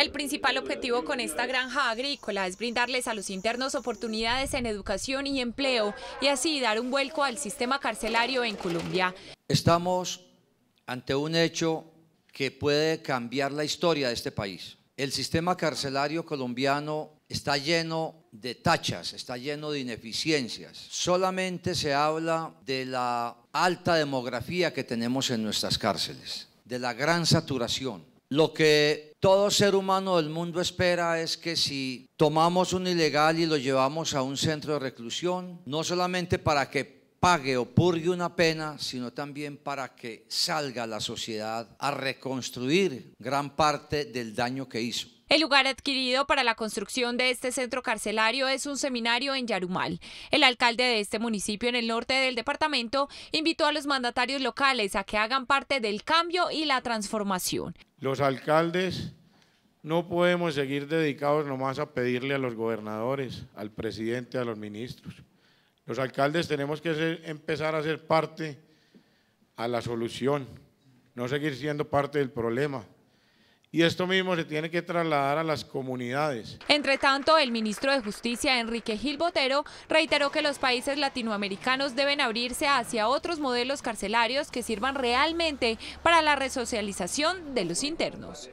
El principal objetivo con esta granja agrícola es brindarles a los internos oportunidades en educación y empleo y así dar un vuelco al sistema carcelario en Colombia. Estamos ante un hecho que puede cambiar la historia de este país. El sistema carcelario colombiano está lleno de tachas, está lleno de ineficiencias. Solamente se habla de la alta demografía que tenemos en nuestras cárceles, de la gran saturación. Lo que todo ser humano del mundo espera es que si tomamos un ilegal y lo llevamos a un centro de reclusión, no solamente para que pague o purgue una pena, sino también para que salga la sociedad a reconstruir gran parte del daño que hizo. El lugar adquirido para la construcción de este centro carcelario es un seminario en Yarumal. El alcalde de este municipio en el norte del departamento invitó a los mandatarios locales a que hagan parte del cambio y la transformación. Los alcaldes no podemos seguir dedicados nomás a pedirle a los gobernadores, al presidente, a los ministros. Los alcaldes tenemos que empezar a ser parte a la solución, no seguir siendo parte del problema. Y esto mismo se tiene que trasladar a las comunidades. Entre tanto, el ministro de Justicia, Enrique Gil Botero, reiteró que los países latinoamericanos deben abrirse hacia otros modelos carcelarios que sirvan realmente para la resocialización de los internos.